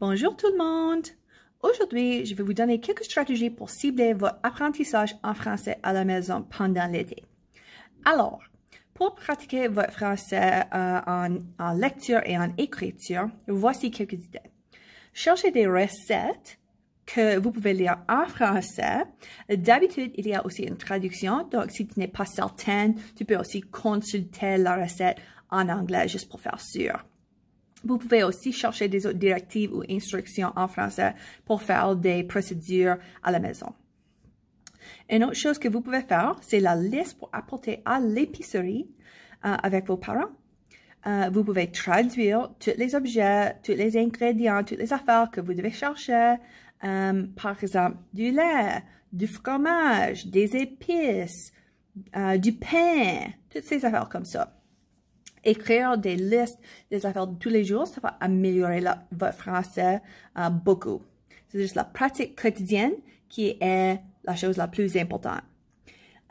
Bonjour tout le monde! Aujourd'hui, je vais vous donner quelques stratégies pour cibler votre apprentissage en français à la maison pendant l'été. Alors, pour pratiquer votre français euh, en, lecture et en écriture, voici quelques idées. Cherchez des recettes que vous pouvez lire en français. D'habitude, il y a aussi une traduction, donc si tu n'es pas certain, tu peux aussi consulter la recette en anglais juste pour faire sûr. Vous pouvez aussi chercher des autres directives ou instructions en français pour faire des procédures à la maison. Une autre chose que vous pouvez faire, c'est la liste pour apporter à l'épicerie euh, avec vos parents. Euh, vous pouvez traduire tous les objets, tous les ingrédients, toutes les affaires que vous devez chercher. Euh, par exemple, du lait, du fromage, des épices, du pain, toutes ces affaires comme ça écrire des listes, des affaires de tous les jours, ça va améliorer la, votre français euh, beaucoup. C'est juste la pratique quotidienne qui est la chose la plus importante.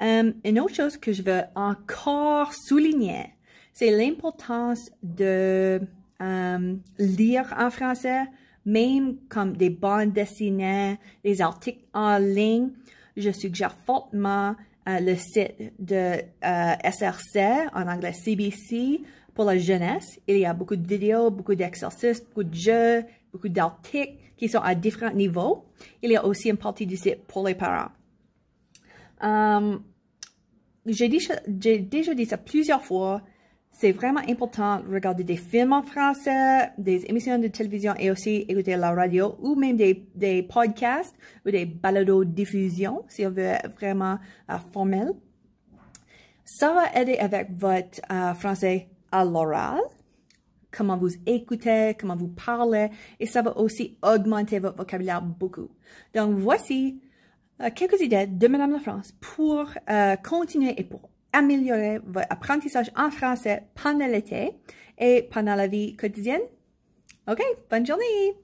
Euh, une autre chose que je veux encore souligner, c'est l'importance de euh, lire en français, même comme des bandes dessinées, des articles en ligne. Je suggère fortement euh, le site de euh, SRC, en anglais CBC, pour la jeunesse. Il y a beaucoup de vidéos, beaucoup d'exercices, beaucoup de jeux, beaucoup d'articles qui sont à différents niveaux. Il y a aussi une partie du site pour les parents. Euh, j'ai déjà, déjà dit ça plusieurs fois, c'est vraiment important de regarder des films en français, des émissions de télévision et aussi écouter la radio ou même des, des podcasts ou des balados diffusion si on veut vraiment euh, formel. Ça va aider avec votre euh, français à l'oral, comment vous écoutez, comment vous parlez et ça va aussi augmenter votre vocabulaire beaucoup. Donc voici euh, quelques idées de Madame la France pour continuer et pour améliorer votre apprentissage en français pendant l'été et pendant la vie quotidienne. OK, bonne journée!